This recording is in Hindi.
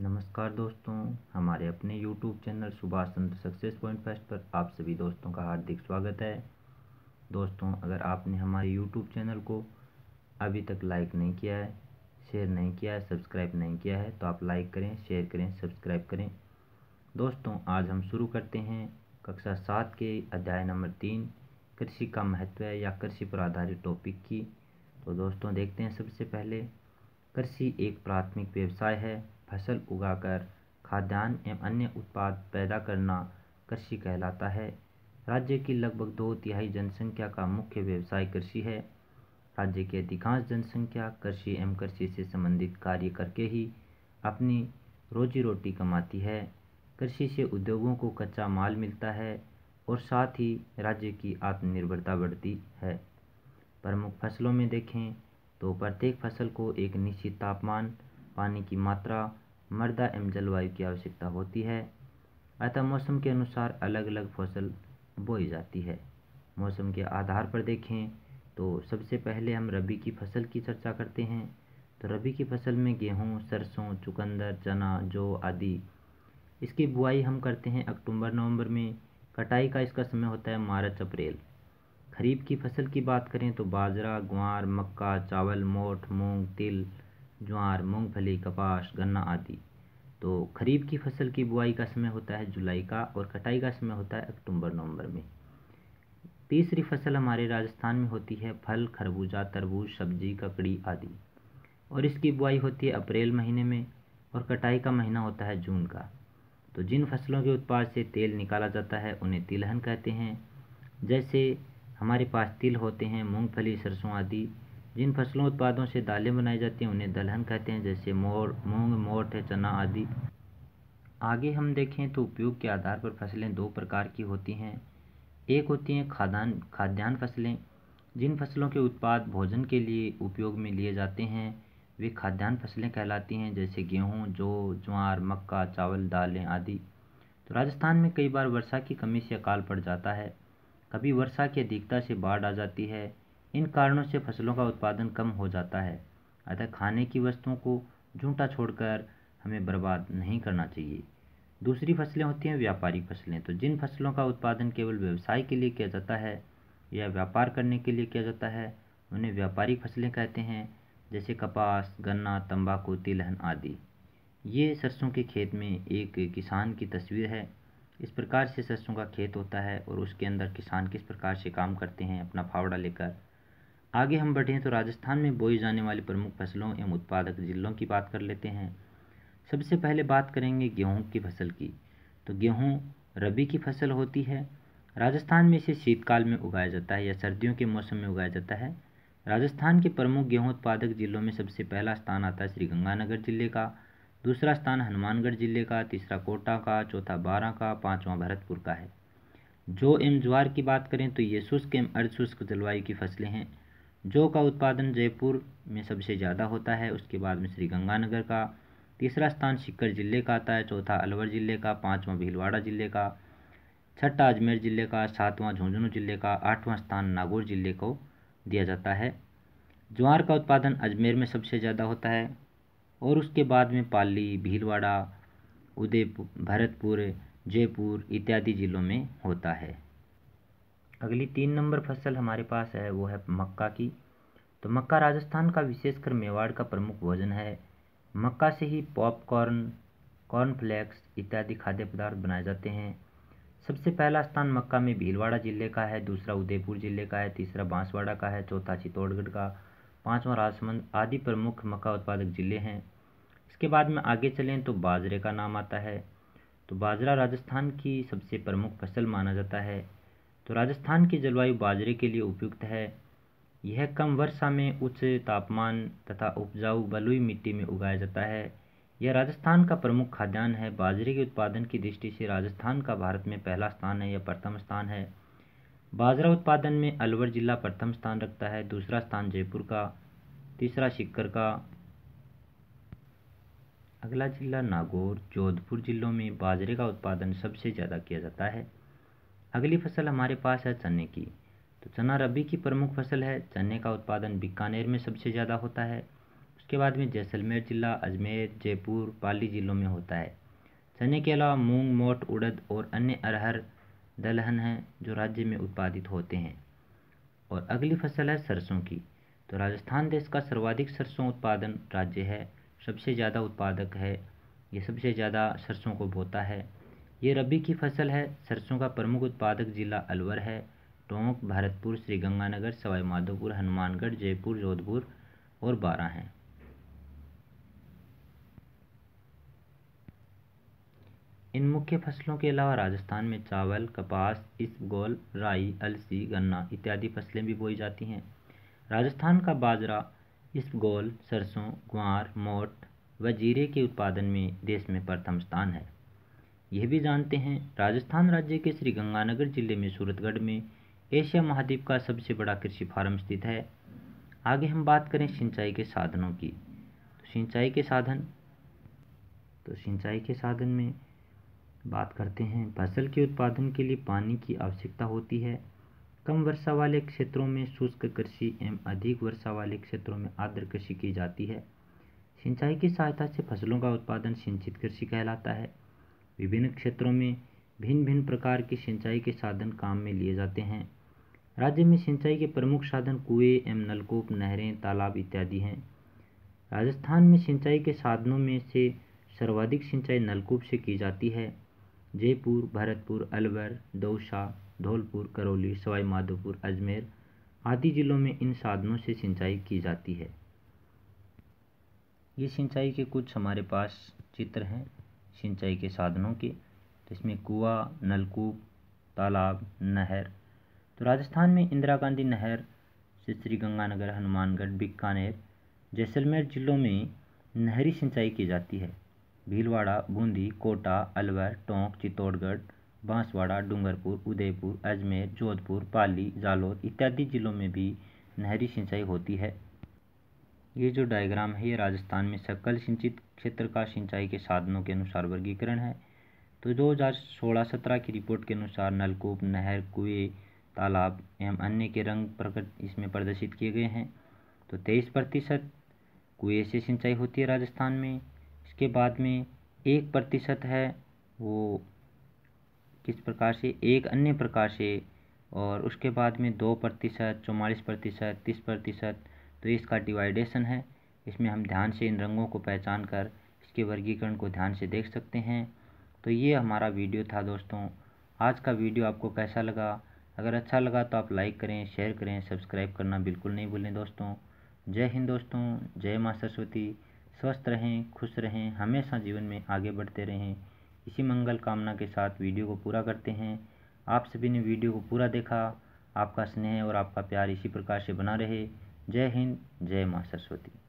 नमस्कार दोस्तों हमारे अपने YouTube channel Subhash Chandra success point fest पर आप सभी दोस्तों का हार्दिक स्वागत है दोस्तों अगर आपने हमारे YouTube चैनल को अभी तक लाइक नहीं किया है शेयर नहीं किया है सब्सक्राइब नहीं किया है तो आप लाइक करें शेयर करें सब्सक्राइब करें दोस्तों आज हम शुरू करते हैं कक्षा सात के अध्याय नंबर तीन कृषि का महत्व है या कृषि पर आधारित टॉपिक की तो दोस्तों देखते हैं सबसे पहले कृषि एक प्राथमिक व्यवसाय है फसल उगाकर खाद्यान्न एवं अन्य उत्पाद पैदा करना कृषि कहलाता है राज्य की लगभग दो तिहाई जनसंख्या का मुख्य व्यवसाय कृषि है राज्य की अधिकांश जनसंख्या कृषि एवं कृषि से संबंधित कार्य करके ही अपनी रोजी रोटी कमाती है कृषि से उद्योगों को कच्चा माल मिलता है और साथ ही राज्य की आत्मनिर्भरता बढ़ती है प्रमुख फसलों में देखें तो प्रत्येक फसल को एक निश्चित तापमान पानी की मात्रा मर्दा एवं जलवायु की आवश्यकता होती है अतः मौसम के अनुसार अलग अलग फसल बोई जाती है मौसम के आधार पर देखें तो सबसे पहले हम रबी की फसल की चर्चा करते हैं तो रबी की फसल में गेहूँ सरसों चुकंदर चना जौ आदि इसकी बुआई हम करते हैं अक्टूबर नवंबर में कटाई का इसका समय होता है मार्च अप्रैल खरीफ की फसल की बात करें तो बाजरा ग्वार मक्का चावल मोठ मूंग तिल ज्वार मूंगफली कपास गन्ना आदि तो खरीफ की फसल की बुआई का समय होता है जुलाई का और कटाई का समय होता है अक्टूबर नवंबर में तीसरी फसल हमारे राजस्थान में होती है फल खरबूजा तरबूज सब्जी ककड़ी आदि और इसकी बुआई होती है अप्रैल महीने में और कटाई का महीना होता है जून का तो जिन फसलों के उत्पाद से तेल निकाला जाता है उन्हें तिलहन कहते हैं जैसे हमारे पास तिल होते हैं मूंगफली सरसों आदि जिन फसलों उत्पादों से दालें बनाई जाती हैं उन्हें दलहन कहते हैं जैसे मोर मूंग मोठ चना आदि आगे हम देखें तो उपयोग के आधार पर फसलें दो प्रकार की होती हैं एक होती हैं खादान खाद्यान्न फसलें जिन फसलों के उत्पाद भोजन के लिए उपयोग में लिए जाते हैं वे खाद्यान्न फसलें कहलाती हैं जैसे गेहूँ जौ ज्वार मक्का चावल दालें आदि तो राजस्थान में कई बार वर्षा की कमी से अकाल पड़ जाता है कभी वर्षा की अधिकता से बाढ़ आ जाती है इन कारणों से फसलों का उत्पादन कम हो जाता है अतः खाने की वस्तुओं को झूठा छोड़कर हमें बर्बाद नहीं करना चाहिए दूसरी फसलें होती हैं व्यापारिक फसलें तो जिन फसलों का उत्पादन केवल व्यवसाय के लिए किया जाता है या व्यापार करने के लिए किया जाता है उन्हें व्यापारिक फसलें कहते हैं जैसे कपास गन्ना तंबाकू तिलहन आदि ये सरसों के खेत में एक किसान की तस्वीर है इस प्रकार से सरसों का खेत होता है और उसके अंदर किसान किस प्रकार से काम करते हैं अपना फावड़ा लेकर आगे हम बढ़ें तो राजस्थान में बोई जाने वाली प्रमुख फसलों एवं उत्पादक जिलों की बात कर लेते हैं सबसे पहले बात करेंगे गेहूँ की फसल की तो गेहूँ रबी की फसल होती है राजस्थान में इसे शीतकाल में उगाया जाता है या सर्दियों के मौसम में उगाया जाता है राजस्थान के प्रमुख गेहूं उत्पादक जिलों में सबसे पहला स्थान आता है श्रीगंगानगर जिले का दूसरा स्थान हनुमानगढ़ जिले का तीसरा कोटा का चौथा बारह का पाँचवा भरतपुर का है जो एम ज्वार की बात करें तो ये शुष्क एवं अर्धशुष्क जलवायु की फसलें हैं जौ का उत्पादन जयपुर में सबसे ज़्यादा होता है उसके बाद में श्रीगंगानगर का तीसरा स्थान सीकर जिले का आता है चौथा अलवर जिले का पाँचवा भीलवाड़ा जिले का छठा अजमेर जिले का सातवां झुंझुनू जिले का आठवां स्थान नागौर जिले को दिया जाता है ज्वार का उत्पादन अजमेर में सबसे ज़्यादा होता है और उसके बाद में पाली भीलवाड़ा उदयपुर भरतपुर जयपुर इत्यादि जिलों में होता है अगली तीन नंबर फसल हमारे पास है वो है मक्का की तो मक्का राजस्थान का विशेषकर मेवाड़ का प्रमुख भोजन है मक्का से ही पॉपकॉर्न कॉर्नफ्लेक्स इत्यादि खाद्य पदार्थ बनाए जाते हैं सबसे पहला स्थान मक्का में भीलवाड़ा जिले का है दूसरा उदयपुर जिले का है तीसरा बांसवाड़ा का है चौथा चित्तौड़गढ़ का पाँचवा राजसमंद आदि प्रमुख मक्का उत्पादक जिले हैं इसके बाद में आगे चलें तो बाजरे का नाम आता है तो बाजरा राजस्थान की सबसे प्रमुख फसल माना जाता है तो राजस्थान की जलवायु बाजरे के लिए उपयुक्त है यह कम वर्षा में उच्च तापमान तथा उपजाऊ बलुई मिट्टी में उगाया जाता है यह राजस्थान का प्रमुख खाद्यान्न है बाजरे के उत्पादन की दृष्टि से राजस्थान का भारत में पहला स्थान है या प्रथम स्थान है बाजरा उत्पादन में अलवर जिला प्रथम स्थान रखता है दूसरा स्थान जयपुर का तीसरा सिक्कर का अगला जिला नागौर जोधपुर जिलों में बाजरे का उत्पादन सबसे ज़्यादा किया जाता है अगली फसल हमारे पास है चने की तो चना रबी की प्रमुख फसल है चने का उत्पादन बीकानेर में सबसे ज़्यादा होता है उसके बाद में जैसलमेर जिला अजमेर जयपुर पाली ज़िलों में होता है चने के अलावा मूंग मोट उड़द और अन्य अरहर दलहन हैं जो राज्य में उत्पादित होते हैं और अगली फसल है सरसों की तो राजस्थान देश का सर्वाधिक सरसों उत्पादन राज्य है सबसे ज़्यादा उत्पादक है ये सबसे ज़्यादा सरसों को बोता है ये रबी की फसल है सरसों का प्रमुख उत्पादक जिला अलवर है टोंक भरतपुर श्रीगंगानगर सवाईमाधोपुर हनुमानगढ़ जयपुर जोधपुर और बारह हैं इन मुख्य फसलों के अलावा राजस्थान में चावल कपास इसबगोल राई अलसी गन्ना इत्यादि फसलें भी बोई जाती हैं राजस्थान का बाजरा इसबगोल सरसों ग्वार मोट व जीरे के उत्पादन में देश में प्रथम स्थान है यह भी जानते हैं राजस्थान राज्य के श्रीगंगानगर जिले में सूरतगढ़ में एशिया महाद्वीप का सबसे बड़ा कृषि फार्म स्थित है आगे हम बात करें सिंचाई के साधनों की तो सिंचाई के साधन तो सिंचाई के साधन में बात करते हैं फसल के उत्पादन के लिए पानी की आवश्यकता होती है कम वर्षा वाले क्षेत्रों में शुष्क कृषि एवं अधिक वर्षा वाले क्षेत्रों में आर्द्र कृषि की जाती है सिंचाई की सहायता से फसलों का उत्पादन सिंचित कृषि कहलाता है विभिन्न क्षेत्रों में भिन्न भिन्न प्रकार के सिंचाई के साधन काम में लिए जाते हैं राज्य में सिंचाई के प्रमुख साधन कुएँ एवं नलकूप नहरें तालाब इत्यादि हैं राजस्थान में सिंचाई के साधनों में से सर्वाधिक सिंचाई नलकूप से की जाती है जयपुर भरतपुर अलवर दौसा धौलपुर करौली सवाई माधोपुर अजमेर आदि जिलों में इन साधनों से सिंचाई की जाती है ये सिंचाई के कुछ हमारे पास चित्र हैं सिंचाई के साधनों के तो इसमें कुआ नलकूप तालाब नहर तो राजस्थान में इंदिरा गांधी नहर से श्री गंगानगर हनुमानगढ़ बीकानेर जैसलमेर जिलों में नहरी सिंचाई की जाती है भीलवाड़ा बूंदी कोटा अलवर टोंक चित्तौड़गढ़ बांसवाड़ा डूंगरपुर उदयपुर अजमेर जोधपुर पाली जालौर इत्यादि जिलों में भी नहरी सिंचाई होती है ये जो डायग्राम है ये राजस्थान में सकल सिंचित क्षेत्र का सिंचाई के साधनों के अनुसार वर्गीकरण है तो दो हज़ार सोलह सत्रह की रिपोर्ट के अनुसार नलकूप नहर कुएँ तालाब एवं अन्य के रंग प्रकट इसमें प्रदर्शित किए गए हैं तो तेईस प्रतिशत कुएँ से सिंचाई होती है राजस्थान में इसके बाद में एक प्रतिशत है वो किस प्रकार से एक अन्य प्रकार से और उसके बाद में दो प्रतिशत चौवालीस प्रतिशत तीस प्रतिशत तो इसका डिवाइडेशन है इसमें हम ध्यान से इन रंगों को पहचान कर इसके वर्गीकरण को ध्यान से देख सकते हैं तो ये हमारा वीडियो था दोस्तों आज का वीडियो आपको कैसा लगा अगर अच्छा लगा तो आप लाइक करें शेयर करें सब्सक्राइब करना बिल्कुल नहीं भूलें दोस्तों जय हिंद दोस्तों जय माँ सरस्वती स्वस्थ रहें खुश रहें हमेशा जीवन में आगे बढ़ते रहें इसी मंगल कामना के साथ वीडियो को पूरा करते हैं आप सभी ने वीडियो को पूरा देखा आपका स्नेह और आपका प्यार इसी प्रकार से बना रहे जय हिंद जय माँ सरस्वती